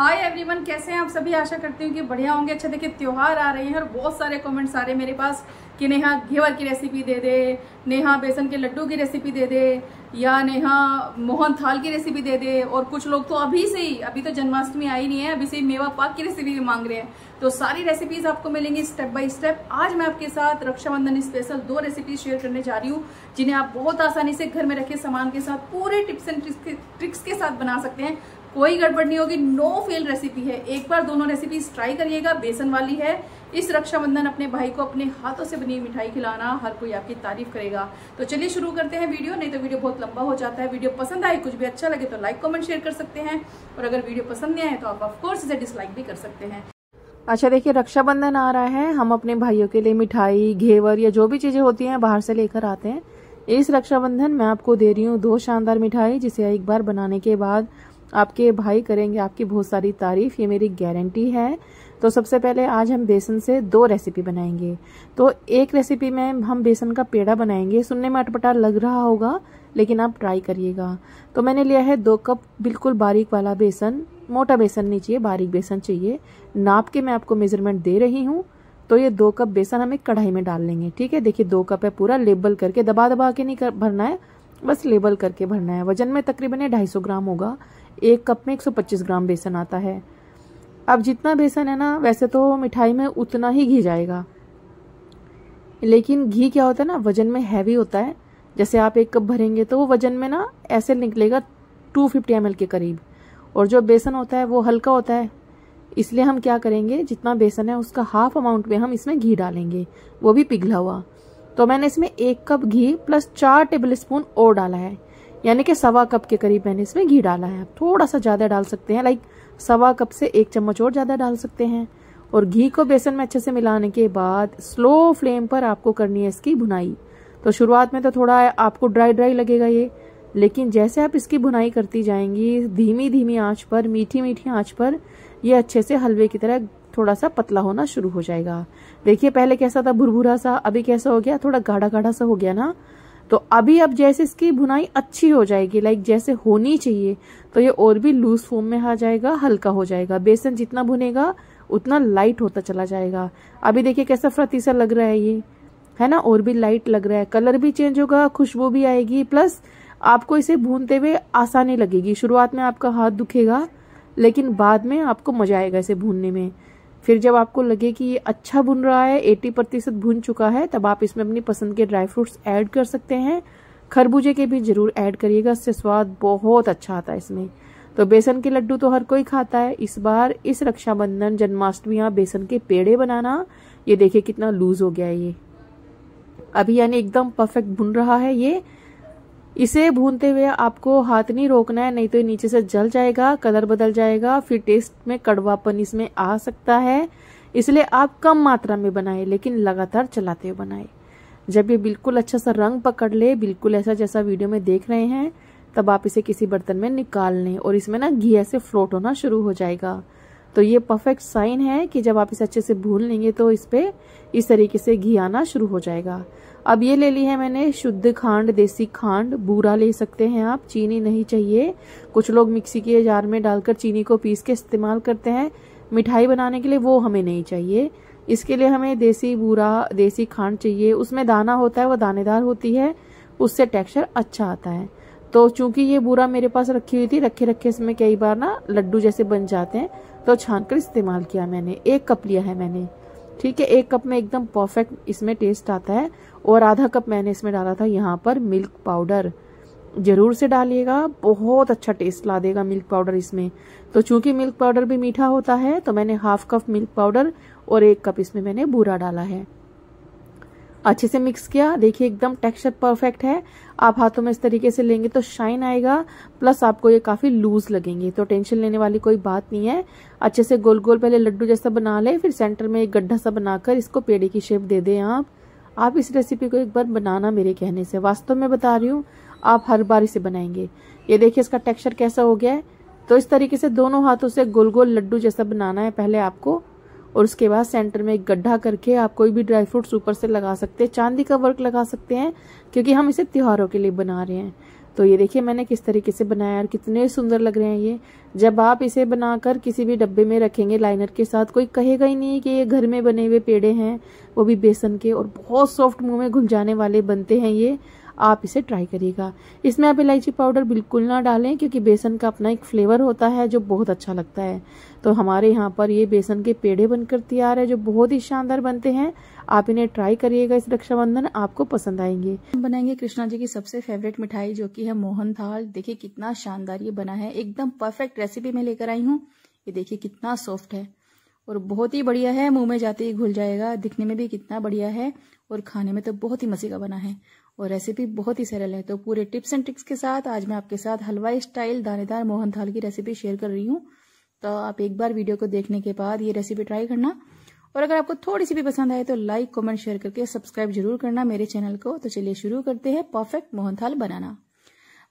hi everyone कैसे हैं आप सभी आशा करती हूँ कि बढ़िया होंगे अच्छा देखिए त्यौहार आ रहे हैं और बहुत सारे कमेंट्स आ रहे हैं मेरे पास कि नेहा घेवर की रेसिपी दे दे नेहा बेसन के लड्डू की रेसिपी दे दे या नेहा मोहन थाल की रेसिपी दे दे और कुछ लोग तो अभी से ही अभी तो जन्माष्टमी आई नहीं है अभी से ही मेवा पाक की रेसिपी भी मांग रहे हैं तो सारी रेसिपीज आपको मिलेंगी स्टेप बाय स्टेप आज मैं आपके साथ रक्षाबंधन स्पेशल दो रेसिपीज शेयर करने जा रही हूँ जिन्हें आप बहुत आसानी से घर में रखे सामान के साथ पूरे टिप्स एंड ट्रिक्स के साथ बना सकते हैं कोई गड़बड़ नहीं होगी नो फेल रेसिपी है एक बार दोनों रेसिपीज ट्राई करिएगा बेसन वाली है इस रक्षाबंधन अपने भाई को अपने हाथों से बनी मिठाई खिलाना हर कोई आपकी तारीफ करेगा तो चलिए शुरू करते हैं वीडियो नहीं तो वीडियो बहुत लंबा हो जाता है वीडियो पसंद आए कुछ भी अच्छा लगे तो लाइक कॉमेंट शेयर कर सकते हैं और अगर वीडियो पसंद नहीं आए तो आप ऑफकोर्स इसे डिसलाइक भी कर सकते हैं अच्छा देखिए रक्षाबंधन आ रहा है हम अपने भाइयों के लिए मिठाई घेवर या जो भी चीज़ें होती हैं बाहर से लेकर आते हैं इस रक्षाबंधन मैं आपको दे रही हूँ दो शानदार मिठाई जिसे एक बार बनाने के बाद आपके भाई करेंगे आपकी बहुत सारी तारीफ़ ये मेरी गारंटी है तो सबसे पहले आज हम बेसन से दो रेसिपी बनाएंगे तो एक रेसिपी में हम बेसन का पेड़ा बनाएंगे सुनने में अटपटा लग रहा होगा लेकिन आप ट्राई करिएगा तो मैंने लिया है दो कप बिल्कुल बारीक वाला बेसन मोटा बेसन नहीं चाहिए बारीक बेसन चाहिए नाप के मैं आपको मेज़रमेंट दे रही हूँ तो ये दो कप बेसन हम एक कढ़ाई में डाल लेंगे ठीक है देखिए दो कप है पूरा लेबल करके दबा दबा के नहीं कर, भरना है बस लेबल करके भरना है वजन में तकरीबन ढाई ढाई ग्राम होगा एक कप में 125 ग्राम बेसन आता है अब जितना बेसन है ना वैसे तो मिठाई में उतना ही घी जाएगा लेकिन घी क्या होता है ना वजन में हैवी होता है जैसे आप एक कप भरेंगे तो वो वजन में ना ऐसे निकलेगा टू फिफ्टी एम के करीब और जो बेसन होता है वो हल्का होता है इसलिए हम क्या करेंगे जितना बेसन है उसका हाफ अमाउंट में हम इसमें घी डालेंगे वो भी पिघला हुआ तो मैंने इसमें एक कप घी प्लस चार टेबल स्पून और डाला है यानी कि सवा कप के करीब मैंने इसमें घी डाला है थोड़ा सा ज़्यादा डाल सकते हैं लाइक सवा कप से एक चम्मच और ज़्यादा डाल सकते हैं और घी को बेसन में अच्छे से मिलाने के बाद स्लो फ्लेम पर आपको करनी है इसकी भुनाई तो शुरुआत में तो थोड़ा आपको ड्राई ड्राई लगेगा ये लेकिन जैसे आप इसकी भुनाई करती जाएंगी धीमी धीमी आंच पर मीठी मीठी आंच पर ये अच्छे से हलवे की तरह थोड़ा सा पतला होना शुरू हो जाएगा देखिए पहले कैसा था भुरभुरा सा अभी कैसा हो गया थोड़ा गाढ़ा गाढ़ा सा हो गया ना तो अभी अब जैसे इसकी भुनाई अच्छी हो जाएगी लाइक जैसे होनी चाहिए तो ये और भी लूज फॉर्म में आ जाएगा हल्का हो जाएगा बेसन जितना भुनेगा उतना लाइट होता चला जाएगा अभी देखिए कैसा फ्रती सा लग रहा है ये है ना और भी लाइट लग रहा है कलर भी चेंज होगा खुशबू भी आएगी प्लस आपको इसे भूनते हुए आसानी लगेगी शुरुआत में आपका हाथ दुखेगा लेकिन बाद में आपको मजा आएगा इसे भूनने में फिर जब आपको लगे कि ये अच्छा भुन रहा है एट्टी प्रतिशत भुन चुका है तब आप इसमें अपनी पसंद के ड्राई फ्रूट्स ऐड कर सकते हैं खरबूजे के भी जरूर ऐड करिएगा इससे स्वाद बहुत अच्छा आता है इसमें तो बेसन के लड्डू तो हर कोई खाता है इस बार इस रक्षाबंधन जन्माष्टमी आप बेसन के पेड़े बनाना ये देखिए कितना लूज हो गया ये अभी यानी एकदम परफेक्ट भुन रहा है ये इसे भूनते हुए आपको हाथ नहीं रोकना है नहीं तो नीचे से जल जाएगा कलर बदल जाएगा फिर टेस्ट में कड़वापन इसमें आ सकता है इसलिए आप कम मात्रा में बनाएं लेकिन लगातार चलाते हुए बनाएं जब ये बिल्कुल अच्छा सा रंग पकड़ ले बिल्कुल ऐसा जैसा वीडियो में देख रहे हैं तब आप इसे किसी बर्तन में निकाल लें और इसमें ना घी ऐसे फ्लोट होना शुरू हो जाएगा तो ये परफेक्ट साइन है कि जब आप इसे अच्छे से भून लेंगे तो इस पर इस तरीके से घी आना शुरू हो जाएगा अब ये ले ली है मैंने शुद्ध खांड देसी खांड बूरा ले सकते हैं आप चीनी नहीं चाहिए कुछ लोग मिक्सी के जार में डालकर चीनी को पीस के इस्तेमाल करते हैं मिठाई बनाने के लिए वो हमें नहीं चाहिए इसके लिए हमें देसी बूरा देसी खांड चाहिए उसमें दाना होता है वो दानेदार होती है उससे टेक्सचर अच्छा आता है तो चूंकि ये बूरा मेरे पास रखी हुई थी रखे रखे इसमें कई बार ना लड्डू जैसे बन जाते हैं तो छान कर इस्तेमाल किया मैंने एक कप लिया है मैंने ठीक है एक कप में एकदम परफेक्ट इसमें टेस्ट आता है और आधा कप मैंने इसमें डाला था यहाँ पर मिल्क पाउडर जरूर से डालिएगा बहुत अच्छा टेस्ट ला देगा मिल्क पाउडर इसमें तो चूंकि मिल्क पाउडर भी मीठा होता है तो मैंने हाफ कप मिल्क पाउडर और एक कप इसमें मैंने बूरा डाला है अच्छे से मिक्स किया देखिए एकदम टेक्सचर परफेक्ट है आप हाथों में इस तरीके से लेंगे तो शाइन आएगा प्लस आपको ये काफी लूज लगेंगे तो टेंशन लेने वाली कोई बात नहीं है अच्छे से गोल गोल पहले लड्डू जैसा बना ले फिर सेंटर में एक गड्ढा सा बनाकर इसको पेड़े की शेप दे दें आप आप इस रेसिपी को एक बार बनाना मेरे कहने से वास्तव में बता रही हूँ आप हर बार इसे बनाएंगे ये देखिए इसका टेक्सचर कैसा हो गया है तो इस तरीके से दोनों हाथों से गोल गोल लड्डू जैसा बनाना है पहले आपको और उसके बाद सेंटर में एक गड्ढा करके आप कोई भी ड्राई फ्रूट्स ऊपर से लगा सकते हैं चांदी का वर्क लगा सकते हैं क्योंकि हम इसे त्योहारों के लिए बना रहे हैं तो ये देखिए मैंने किस तरीके से बनाया और कितने सुंदर लग रहे हैं ये जब आप इसे बनाकर किसी भी डब्बे में रखेंगे लाइनर के साथ कोई कहेगा ही नहीं कि ये घर में बने हुए पेड़े हैं वो भी बेसन के और बहुत सॉफ्ट मुंह में घुल जाने वाले बनते हैं ये आप इसे ट्राई करिएगा इसमें आप इलायची पाउडर बिल्कुल ना डालें क्योंकि बेसन का अपना एक फ्लेवर होता है जो बहुत अच्छा लगता है तो हमारे यहाँ पर ये बेसन के पेड़े बनकर तैयार है जो बहुत ही शानदार बनते हैं आप इन्हें ट्राई करिएगा इस रक्षाबंधन आपको पसंद आएंगे हम बनाएंगे कृष्णा जी की सबसे फेवरेट मिठाई जो की है मोहन थाल देखिये कितना शानदार ये बना है एकदम परफेक्ट रेसिपी में लेकर आई हूँ ये देखिए कितना सॉफ्ट है और बहुत ही बढ़िया है मुंह में जाते ही घुल जाएगा दिखने में भी कितना बढ़िया है और खाने में तो बहुत ही मजे का बना है और रेसिपी बहुत ही सरल है तो पूरे टिप्स एंड ट्रिक्स के साथ आज मैं आपके साथ हलवाई स्टाइल दानेदार मोहन थाल की रेसिपी शेयर कर रही हूँ तो आप एक बार वीडियो को देखने के बाद ये रेसिपी ट्राई करना और अगर आपको थोड़ी सी भी पसंद आए तो लाइक कमेंट शेयर करके सब्सक्राइब जरूर करना मेरे चैनल को तो चलिए शुरू करते हैं परफेक्ट मोहन थाल बनाना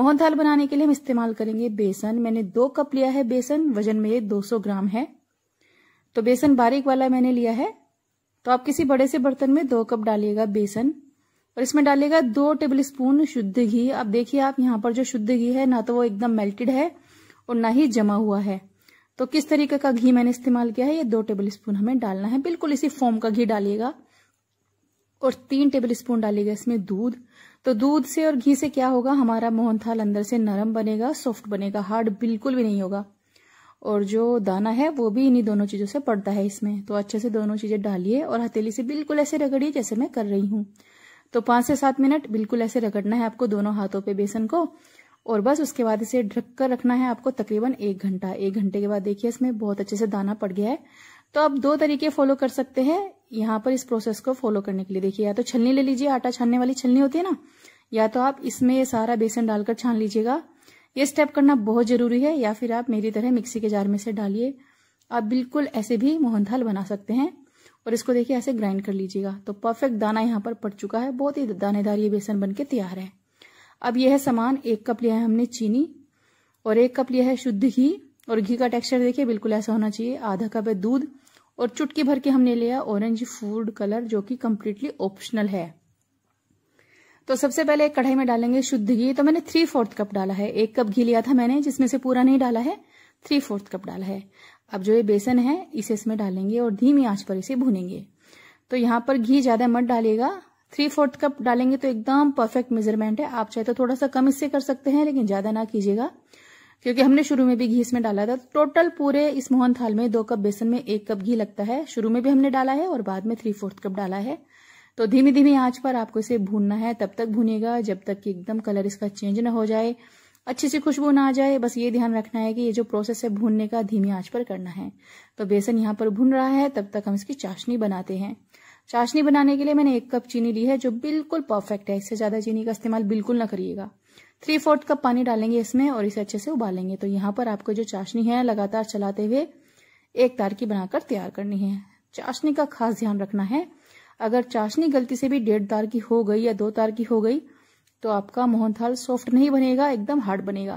मोहन थाल बनाने के लिए हम इस्तेमाल करेंगे बेसन मैंने दो कप लिया है बेसन वजन में ये 200 ग्राम है तो बेसन बारीक वाला मैंने लिया है तो आप किसी बड़े से बर्तन में दो कप डालिएगा बेसन और इसमें डालेगा दो टेबल स्पून शुद्ध घी अब देखिए आप यहाँ पर जो शुद्ध घी है ना तो वो एकदम मेल्टेड है और ना ही जमा हुआ है तो किस तरीके का घी मैंने इस्तेमाल किया है ये दो टेबल स्पून हमें डालना है बिल्कुल इसी फॉर्म का घी डालिएगा और तीन टेबल स्पून डालिएगा इसमें दूध तो दूध से और घी से क्या होगा हमारा मोहनथाल अंदर से नरम बनेगा सॉफ्ट बनेगा हार्ड बिल्कुल भी नहीं होगा और जो दाना है वो भी इन्हीं दोनों चीजों से पड़ता है इसमें तो अच्छे से दोनों चीजें डालिए और हथेली से बिल्कुल ऐसे रगड़िए जैसे मैं कर रही हूँ तो पांच से सात मिनट बिल्कुल ऐसे रगड़ना है आपको दोनों हाथों पे बेसन को और बस उसके बाद इसे ढक कर रखना है आपको तकरीबन एक घंटा एक घंटे के बाद देखिए इसमें बहुत अच्छे से दाना पड़ गया है तो आप दो तरीके फॉलो कर सकते हैं यहाँ पर इस प्रोसेस को फॉलो करने के लिए देखिए या तो छलनी ले लीजिए आटा छानने वाली छलनी होती है ना या तो आप इसमें ये सारा बेसन डालकर छान लीजिएगा ये स्टेप करना बहुत जरूरी है या फिर आप मेरी तरह मिक्सी के जार में से डालिए आप बिल्कुल ऐसे भी मोहनथाल बना सकते हैं और इसको देखिए ऐसे ग्राइंड कर लीजिएगा तो परफेक्ट दाना यहाँ पर पड़ चुका है बहुत ही दानेदार ये बेसन बन के तैयार है अब यह है सामान एक कप लिया है हमने चीनी और एक कप लिया है शुद्ध घी और घी का टेक्सचर देखिए बिल्कुल ऐसा होना चाहिए आधा कप है दूध और चुटकी भर के हमने लिया ऑरेंज फूड कलर जो कि कम्प्लीटली ऑप्शनल है तो सबसे पहले एक कढ़ाई में डालेंगे शुद्ध घी तो मैंने थ्री फोर्थ कप डाला है एक कप घी लिया था मैंने जिसमें से पूरा नहीं डाला है थ्री फोर्थ कप डाला है अब जो ये बेसन है इसे इसमें डालेंगे और धीमी आंच पर इसे भूनेंगे तो यहाँ पर घी ज्यादा मत डालिएगा थ्री फोर्थ कप डालेंगे तो एकदम परफेक्ट मेजरमेंट है आप चाहे तो थोड़ा सा कम इससे कर सकते हैं लेकिन ज्यादा ना कीजिएगा क्योंकि हमने शुरू में भी घी इसमें डाला था टोटल पूरे इस मोहन थाल में दो कप बेसन में एक कप घी लगता है शुरू में भी हमने डाला है और बाद में थ्री फोर्थ कप डाला है तो धीमी धीमी आंच पर आपको इसे भूनना है तब तक भूनेगा जब तक कि एकदम कलर इसका चेंज ना हो जाए अच्छी से खुशबू ना आ जाए बस ये ध्यान रखना है कि ये जो प्रोसेस है भूनने का धीमी आंच पर करना है तो बेसन यहाँ पर भून रहा है तब तक हम इसकी चाशनी बनाते हैं चाशनी बनाने के लिए मैंने एक कप चीनी ली है जो बिल्कुल परफेक्ट है इससे ज्यादा चीनी का इस्तेमाल बिल्कुल ना करिएगा थ्री फोर्थ कप पानी डालेंगे इसमें और इसे अच्छे से उबालेंगे तो यहाँ पर आपको जो चाशनी है लगातार चलाते हुए एक तार की बनाकर तैयार करनी है चाशनी का खास ध्यान रखना है अगर चाशनी गलती से भी डेढ़ तार की हो गई या दो तार की हो गई तो आपका मोहनथाल सॉफ्ट नहीं बनेगा एकदम हार्ड बनेगा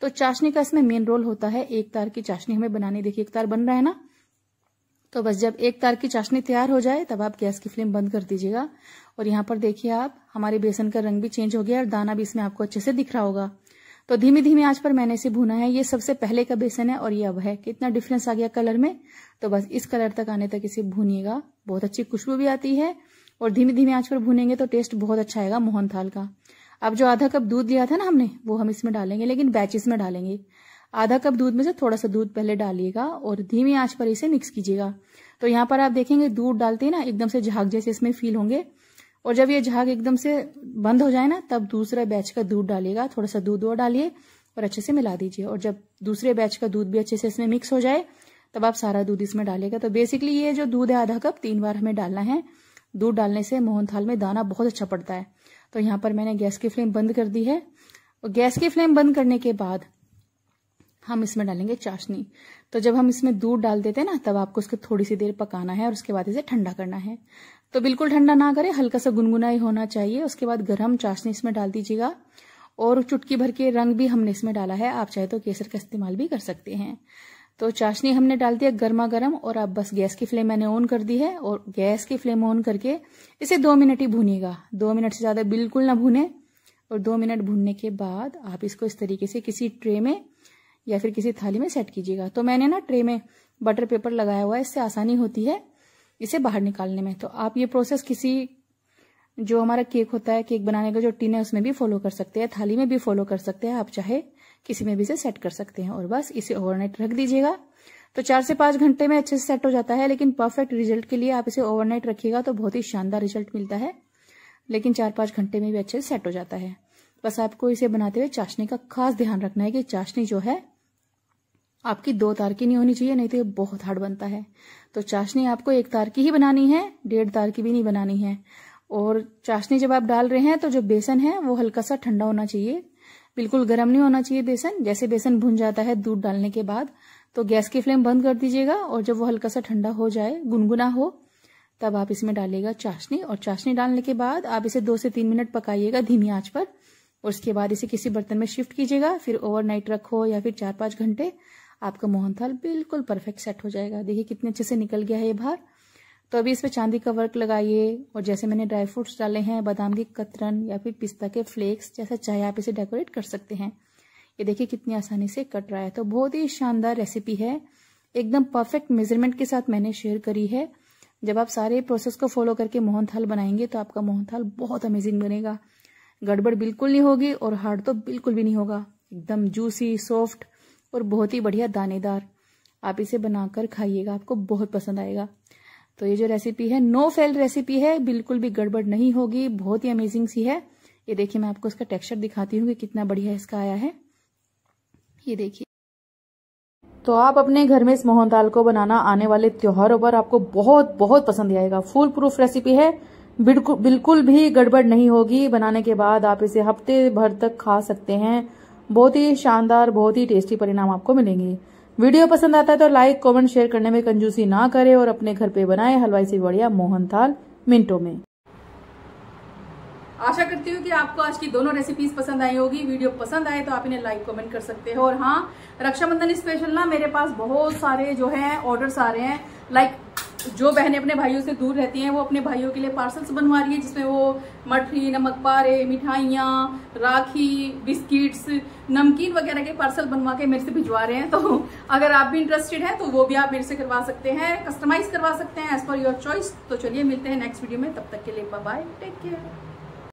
तो चाशनी का इसमें मेन रोल होता है एक तार की चाशनी हमें बनानी देखिए एक तार बन रहा है ना तो बस जब एक तार की चाशनी तैयार हो जाए तब आप गैस की फ्लेम बंद कर दीजिएगा और यहाँ पर देखिए आप हमारे बेसन का रंग भी चेंज हो गया और दाना भी इसमें आपको अच्छे से दिख रहा होगा तो धीमी धीमी आज पर मैंने इसे भुना है ये सबसे पहले का बेसन है और ये अब है कितना डिफरेंस आ गया कलर में तो बस इस कलर तक आने तक इसे भूनिएगा बहुत अच्छी खुशबू भी आती है और धीमी धीमी आज पर भूनेंगे तो टेस्ट बहुत अच्छा आएगा मोहन थाल का अब जो आधा कप दूध लिया था ना हमने वो हम इसमें डालेंगे लेकिन बैचेस में डालेंगे आधा कप दूध में से थोड़ा सा दूध पहले डालिएगा और धीमी आंच पर इसे मिक्स कीजिएगा तो यहाँ पर आप देखेंगे दूध डालते हैं ना एकदम से झाग जैसे इसमें फील होंगे और जब ये झाग एकदम से बंद हो जाए ना तब दूसरे बैच का दूध डालिएगा थोड़ा सा दूध और डालिए और अच्छे से मिला दीजिए और जब दूसरे बैच का दूध भी अच्छे से इसमें मिक्स हो जाए तब आप सारा दूध इसमें डालेगा तो बेसिकली ये जो दूध है आधा कप तीन बार हमें डालना है दूध डालने से मोहन थाल में दाना बहुत अच्छा पड़ता है तो यहाँ पर मैंने गैस की फ्लेम बंद कर दी है और गैस की फ्लेम बंद करने के बाद हम इसमें डालेंगे चाशनी तो जब हम इसमें दूध डाल देते हैं ना तब आपको उसको थोड़ी सी देर पकाना है और उसके बाद इसे ठंडा करना है तो बिल्कुल ठंडा ना करें हल्का सा गुनगुना ही होना चाहिए उसके बाद गर्म चाशनी इसमें डाल दीजिएगा और चुटकी भर के रंग भी हमने इसमें डाला है आप चाहे तो केसर का इस्तेमाल भी कर सकते हैं तो चाशनी हमने डाल दिया गर्मा गर्म और अब बस गैस की फ्लेम मैंने ऑन कर दी है और गैस की फ्लेम ऑन करके इसे दो मिनट ही भूनेगा दो मिनट से ज़्यादा बिल्कुल ना भूने और दो मिनट भूनने के बाद आप इसको इस तरीके से किसी ट्रे में या फिर किसी थाली में सेट कीजिएगा तो मैंने ना ट्रे में बटर पेपर लगाया हुआ है इससे आसानी होती है इसे बाहर निकालने में तो आप ये प्रोसेस किसी जो हमारा केक होता है केक बनाने का जो टिन है उसमें भी फॉलो कर सकते हैं थाली में भी फॉलो कर सकते हैं आप चाहे किसी में भी इसे सेट कर सकते हैं और बस इसे ओवरनाइट रख दीजिएगा तो चार से पांच घंटे में अच्छे से सेट हो जाता है लेकिन परफेक्ट रिजल्ट के लिए आप इसे ओवरनाइट रखिएगा तो बहुत ही शानदार रिजल्ट मिलता है लेकिन चार पांच घंटे में भी अच्छे से सेट हो जाता है बस आपको इसे बनाते हुए चाशनी का खास ध्यान रखना है कि चाशनी जो है आपकी दो तार की नहीं होनी चाहिए नहीं तो ये बहुत हार्ड बनता है तो चाशनी आपको एक तार की ही बनानी है डेढ़ तार की भी नहीं बनानी है और चाशनी जब आप डाल रहे हैं तो जो बेसन है वो हल्का सा ठंडा होना चाहिए बिल्कुल गर्म नहीं होना चाहिए बेसन जैसे बेसन भुन जाता है दूध डालने के बाद तो गैस की फ्लेम बंद कर दीजिएगा और जब वो हल्का सा ठंडा हो जाए गुनगुना हो तब आप इसमें डालिएगा चाशनी और चाशनी डालने के बाद आप इसे दो से तीन मिनट पकाइएगा धीमी आंच पर और उसके बाद इसे किसी बर्तन में शिफ्ट कीजिएगा फिर ओवरनाइट रखो या फिर चार पांच घंटे आपका मोहन थाल बिल्कुल परफेक्ट सेट हो जाएगा देखिए कितने अच्छे से निकल गया है ये बाहर तो अभी इसमें चांदी का वर्क लगाइए और जैसे मैंने ड्राई फ्रूट्स डाले हैं बादाम के कतरन या फिर पिस्ता के फ्लेक्स जैसा चाहे आप इसे डेकोरेट कर सकते हैं ये देखिए कितनी आसानी से कट रहा है तो बहुत ही शानदार रेसिपी है एकदम परफेक्ट मेजरमेंट के साथ मैंने शेयर करी है जब आप सारे प्रोसेस को फॉलो करके मोहन थाल बनाएंगे तो आपका मोहन थाल बहुत अमेजिंग बनेगा गड़बड़ बिल्कुल नहीं होगी और हार्ड तो बिल्कुल भी नहीं होगा एकदम जूसी सॉफ्ट और बहुत ही बढ़िया दानेदार आप इसे बनाकर खाइएगा आपको बहुत पसंद आएगा तो ये जो रेसिपी है नो फेल रेसिपी है बिल्कुल भी गड़बड़ नहीं होगी बहुत ही अमेजिंग सी है ये देखिए मैं आपको इसका टेक्सचर दिखाती हूँ कि कितना बढ़िया इसका आया है ये देखिए तो आप अपने घर में इस मोहन दाल को बनाना आने वाले त्योहारों पर आपको बहुत बहुत पसंद आएगा फुल प्रूफ रेसिपी है बिल्कुल बिल्कुल भी गड़बड़ नहीं होगी बनाने के बाद आप इसे हफ्ते भर तक खा सकते हैं बहुत ही शानदार बहुत ही टेस्टी परिणाम आपको मिलेंगे वीडियो पसंद आता है तो लाइक कमेंट शेयर करने में कंजूसी ना करें और अपने घर पे बनाए हलवाई से बढ़िया मोहन थाल मिनटों में आशा करती हूँ कि आपको आज की दोनों रेसिपीज पसंद आई होगी वीडियो पसंद आए तो आप इन्हें लाइक कमेंट कर सकते हो और हाँ रक्षाबंधन स्पेशल ना मेरे पास बहुत सारे जो है ऑर्डर्स आ रहे हैं लाइक जो बहनें अपने भाइयों से दूर रहती हैं वो अपने भाइयों के लिए पार्सल्स बनवा रही है जिसमें वो मठरी नमक पारे मिठाइयाँ राखी बिस्किट्स नमकीन वगैरह के पार्सल बनवा के मेरे से भिजवा रहे हैं तो अगर आप भी इंटरेस्टेड हैं तो वो भी आप मेरे से करवा सकते हैं कस्टमाइज करवा सकते हैं एज पर योर चॉइस तो चलिए मिलते हैं नेक्स्ट वीडियो में तब तक के लिए बाय टेक केयर